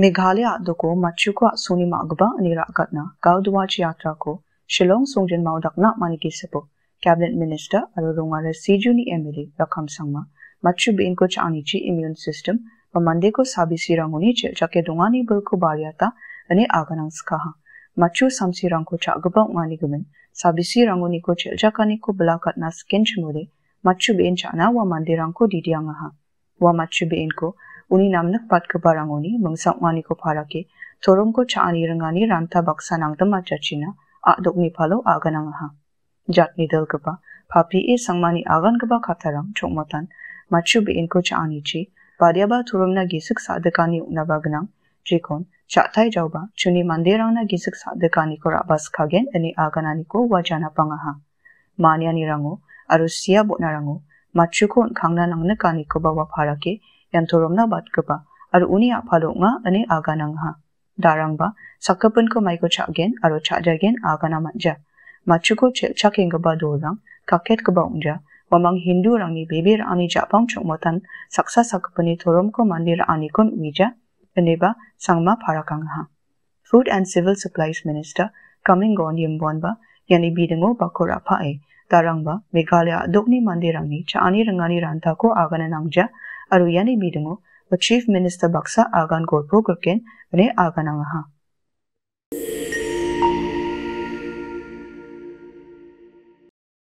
मेघालय को दको मचुका सोनीमागबा अनिरागतना गाउदवाच यात्रा को शिलोंग सोंगजन माउडकना मानिकी सपो कैबिनेट मिनिस्टर अरो रे सीजुनी एमएलए रकम संगमा मचु बेन को चानीची इम्यून सिस्टम व मंदे को साबी सी रंगोनी चे चके दुंगानी बल को बारियाता अने आगनांस कहा मचु समसी रंग को चागबा मानी गुमिन साबी सी रंगोनी को चे जाकानी को बलाकतना स्किन चमुरे मचु बेन चाना व मंदे रंग को दीदियांगा व मचु बेन को उन्हीं नामनक पद के बारंगोनी मंगसा उमानी को फारा के थोरों को चाहनी रंगानी रांता बक्सा नांगदम आचाचीना आ दुगनी फालो आगन अंगहा जात निदल कबा पापी ए संगमानी आगन कबा खातरम चोमतन मचु बे इनको चाहनी ची बादियाबा थोरों ना गीसक साधकानी उनाबागना जेकोन चाताई जाओबा चुनी मंदिरों ना गीसक साधकानी को राबस खागेन अनि आगनानी को वजाना पंगहा मानियानी रंगो अरुसिया बोना रंगो मचुको खांगना नंगने कानी को बाबा फारा यांथोरोमना बातकबा अर उनी आफालोङा अने आगानांगहा दारांगबा सक्कपनको माइको छागेन अर छाजागेन आगाना मजा माचुको छाकेंगबा दोरां काकेट कबाउंजा वमंग हिंदू रंगी बेबीर आनी जापांग चोमतन सक्सा सक्कपनी थोरम को मंदिर आनी कुन उजा नेबा संगमा फाराकांगहा food and civil supplies minister coming on यमबोनबा यानी बीडंगो बकोरा पाए तारंगबा मेघालय दोनी मंदिर रंगी चानी रंगानी रांता को आगने नांगजा အရူယန်နေမီတငို Chief Minister Baksa Agan Gorpo Gurkin, Vene Aganaha.